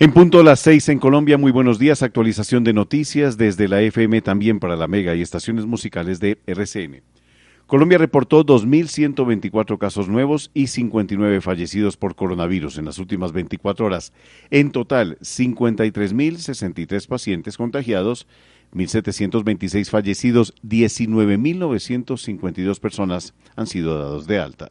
En punto a las 6 en Colombia, muy buenos días. Actualización de noticias desde la FM también para la Mega y estaciones musicales de RCN. Colombia reportó 2.124 casos nuevos y 59 fallecidos por coronavirus en las últimas 24 horas. En total, 53.063 pacientes contagiados, 1.726 fallecidos, 19.952 personas han sido dados de alta.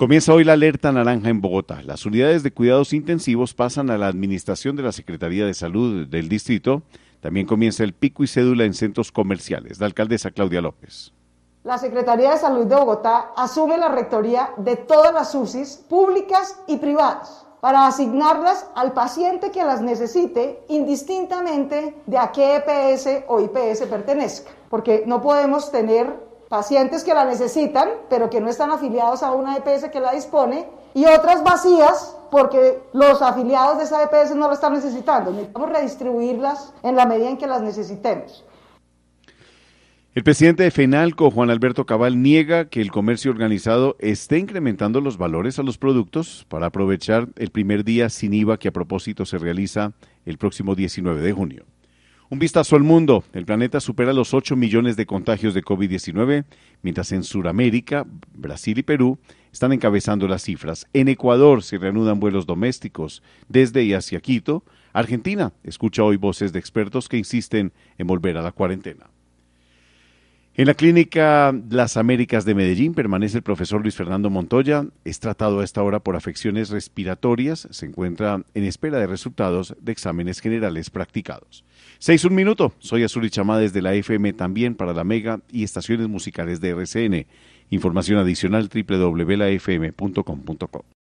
Comienza hoy la alerta naranja en Bogotá. Las unidades de cuidados intensivos pasan a la administración de la Secretaría de Salud del distrito. También comienza el pico y cédula en centros comerciales. La alcaldesa Claudia López. La Secretaría de Salud de Bogotá asume la rectoría de todas las UCIs públicas y privadas para asignarlas al paciente que las necesite indistintamente de a qué EPS o IPS pertenezca, porque no podemos tener pacientes que la necesitan, pero que no están afiliados a una EPS que la dispone, y otras vacías porque los afiliados de esa EPS no la están necesitando. Necesitamos redistribuirlas en la medida en que las necesitemos. El presidente de FENALCO, Juan Alberto Cabal, niega que el comercio organizado esté incrementando los valores a los productos para aprovechar el primer día sin IVA que a propósito se realiza el próximo 19 de junio. Un vistazo al mundo. El planeta supera los 8 millones de contagios de COVID-19, mientras en Sudamérica, Brasil y Perú están encabezando las cifras. En Ecuador se reanudan vuelos domésticos desde y hacia Quito. Argentina escucha hoy voces de expertos que insisten en volver a la cuarentena. En la clínica Las Américas de Medellín permanece el profesor Luis Fernando Montoya. Es tratado a esta hora por afecciones respiratorias. Se encuentra en espera de resultados de exámenes generales practicados. Seis un minuto. Soy Azuri Chama desde la FM también para la Mega y estaciones musicales de RCN. Información adicional www.lafm.com.co.